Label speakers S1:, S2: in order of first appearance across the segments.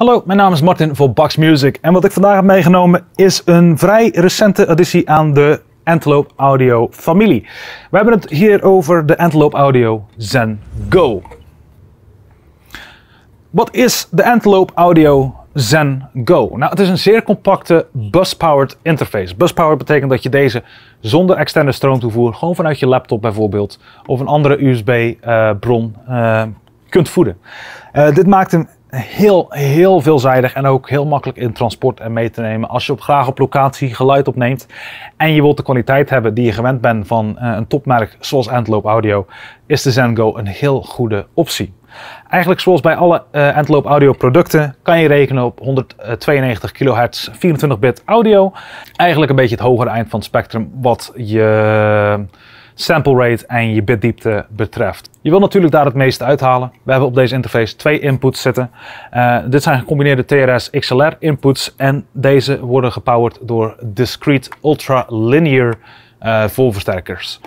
S1: Hallo, mijn naam is Martin van Bugs Music en wat ik vandaag heb meegenomen is een vrij recente additie aan de Antelope Audio familie. We hebben het hier over de Antelope Audio Zen Go. Wat is de Antelope Audio Zen Go? Nou, het is een zeer compacte bus-powered interface. Bus-powered betekent dat je deze zonder externe stroomtoevoer gewoon vanuit je laptop bijvoorbeeld of een andere USB-bron eh, eh, kunt voeden. Eh, dit maakt hem heel, heel veelzijdig en ook heel makkelijk in transport en mee te nemen. Als je op graag op locatie geluid opneemt en je wilt de kwaliteit hebben die je gewend bent van eh, een topmerk zoals Antelope Audio, is de Zengo een heel goede optie. Eigenlijk zoals bij alle uh, Antelope Audio producten kan je rekenen op 192 kHz 24-bit audio. Eigenlijk een beetje het hogere eind van het spectrum wat je sample rate en je bitdiepte betreft. Je wil natuurlijk daar het meeste uithalen. We hebben op deze interface twee inputs zitten. Eh, dit zijn gecombineerde TRS XLR inputs en deze worden gepowerd door discrete ultra linear eh, volversterkers.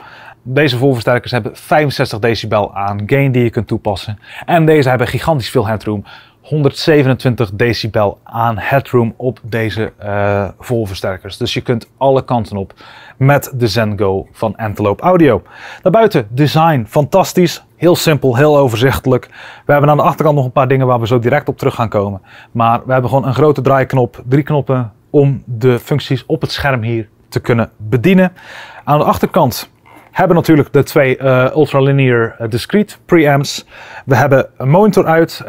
S1: Deze volversterkers hebben 65 decibel aan gain die je kunt toepassen. En deze hebben gigantisch veel headroom 127 decibel aan headroom op deze eh, volversterkers. Dus je kunt alle kanten op met de Zengo van Antelope Audio. Daarbuiten design fantastisch, heel simpel, heel overzichtelijk. We hebben aan de achterkant nog een paar dingen waar we zo direct op terug gaan komen. Maar we hebben gewoon een grote draaiknop, drie knoppen om de functies op het scherm hier te kunnen bedienen. Aan de achterkant hebben natuurlijk de twee uh, ultralinear eh, discrete preamps. We hebben een monitor uit,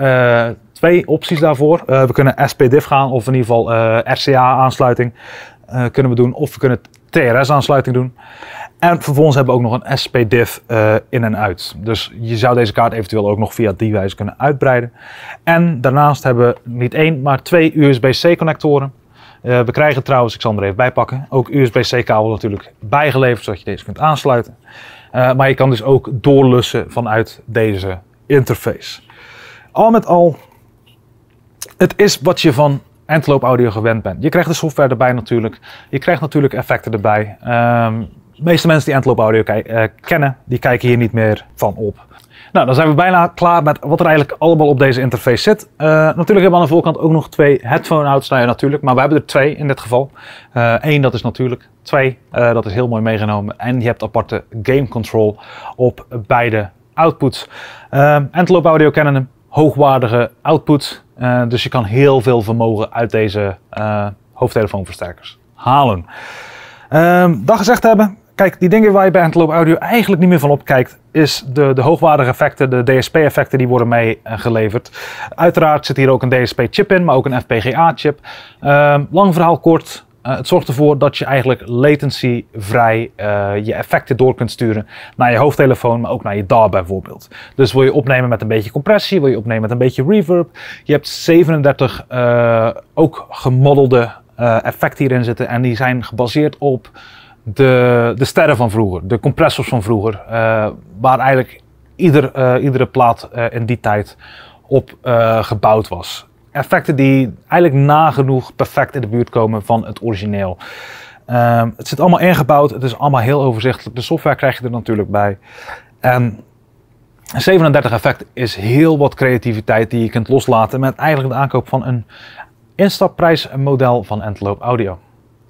S1: twee opties daarvoor. Eh, we kunnen SPDIF gaan of in ieder geval eh, RCA-aansluiting eh, kunnen we doen. Of we kunnen TRS-aansluiting doen. En vervolgens hebben we ook nog een SPDIF in en uit. Dus je zou deze kaart eventueel ook nog via die wijze kunnen uitbreiden. En daarnaast hebben we niet één, maar twee USB-C connectoren. we krijgen trouwens, ik zal hem er even bij pakken, ook USB-C kabel natuurlijk bijgeleverd, zodat je deze kunt aansluiten. maar je kan dus ook doorlussen vanuit deze interface. Al met al het is wat je van Endloop Audio gewend bent. Je krijgt de software erbij natuurlijk. Je krijgt natuurlijk effecten erbij. Ehm, de meeste mensen die Endloop Audio eh, kennen, die kijken hier niet meer van op. Nou, dan zijn we bijna klaar met wat er eigenlijk allemaal op deze interface zit. Eh, natuurlijk hebben we aan de voorkant ook nog twee headphone outs. Nou natuurlijk, maar we hebben er twee in dit geval. Eén, eh, dat is natuurlijk. Twee, dat is heel mooi meegenomen. En je hebt aparte game control op beide outputs. Um, Audio kennen hem hoogwaardige output. Eh, dus je kan heel veel vermogen uit deze eh, hoofdtelefoonversterkers halen. Ehm, dat gezegd hebben, kijk, die dingen waar je bij Antelope Audio eigenlijk niet meer van opkijkt, is de, de hoogwaardige effecten, de DSP-effecten die worden meegeleverd. Uh, Uiteraard zit hier ook een DSP-chip in, maar ook een FPGA-chip. Ehm, lang verhaal kort, eh, het zorgt ervoor dat je eigenlijk latency-vrij eh, je effecten door kunt sturen naar je hoofdtelefoon, maar ook naar je DAW bijvoorbeeld. Dus wil je opnemen met een beetje compressie, wil je opnemen met een beetje reverb. Je hebt 37 eh, ook gemodelde effecten hierin zitten en die zijn gebaseerd op de, de sterren van vroeger, de compressors van vroeger, waar eigenlijk ieder, iedere plaat in die tijd op gebouwd was effecten die eigenlijk nagenoeg perfect in de buurt komen van het origineel. Ehm, het zit allemaal ingebouwd, het is allemaal heel overzichtelijk. De software krijg je er natuurlijk bij. En 37 effect is heel wat creativiteit die je kunt loslaten met eigenlijk de aankoop van een instapprijsmodel van Antelope Audio.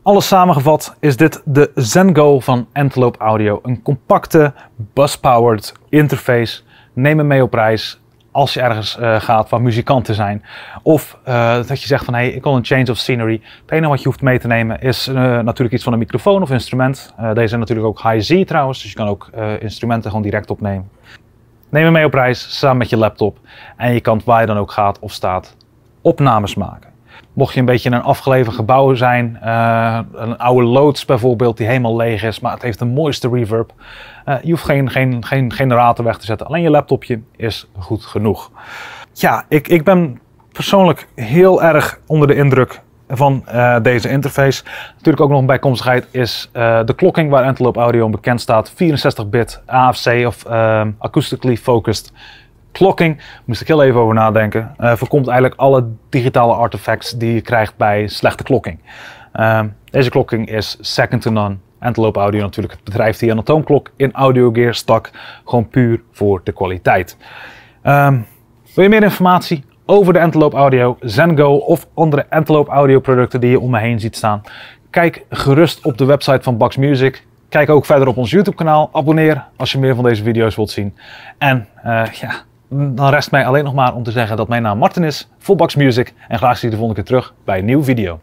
S1: Alles samengevat is dit de ZenGo van Antelope Audio. Een compacte, bus-powered interface. Neem hem mee op reis als je ergens eh, gaat waar muzikant te zijn. Of eh, dat je zegt van hé, hey, ik wil een change of scenery. Het enige wat je hoeft mee te nemen is eh, natuurlijk iets van een microfoon of instrument. deze zijn natuurlijk ook high-Z trouwens, dus je kan ook instrumenten gewoon direct opnemen. Neem hem mee op reis samen met je laptop en je kan waar je dan ook gaat of staat opnames maken. Mocht je een beetje in een afgeleven gebouw zijn, eh, een oude loods bijvoorbeeld die helemaal leeg is, maar het heeft de mooiste reverb. Eh, je hoeft geen, geen, geen generator weg te zetten, alleen je laptopje is goed genoeg. Ja, ik, ik ben persoonlijk heel erg onder de indruk van eh, deze interface. Natuurlijk ook nog een bijkomstigheid is de klokking waar Antelope Audio bekend staat. 64-bit AFC of uh, acoustically focused Klokking, moest ik heel even over nadenken, eh, voorkomt eigenlijk alle digitale artifacts die je krijgt bij slechte klokking. Ehm, deze klokking is second to none. Antelope Audio natuurlijk het bedrijf die anatoomklok in audio gear stak, gewoon puur voor de kwaliteit. Ehm, wil je meer informatie over de Antelope Audio, Zengo of andere Antelope Audio producten die je om me heen ziet staan? Kijk gerust op de website van Bax Music. Kijk ook verder op ons YouTube kanaal. Abonneer als je meer van deze video's wilt zien. En eh, ja, dan rest mij alleen nog maar om te zeggen dat mijn naam Martin is, Fullbox Music en graag zie je de volgende keer terug bij een nieuwe video.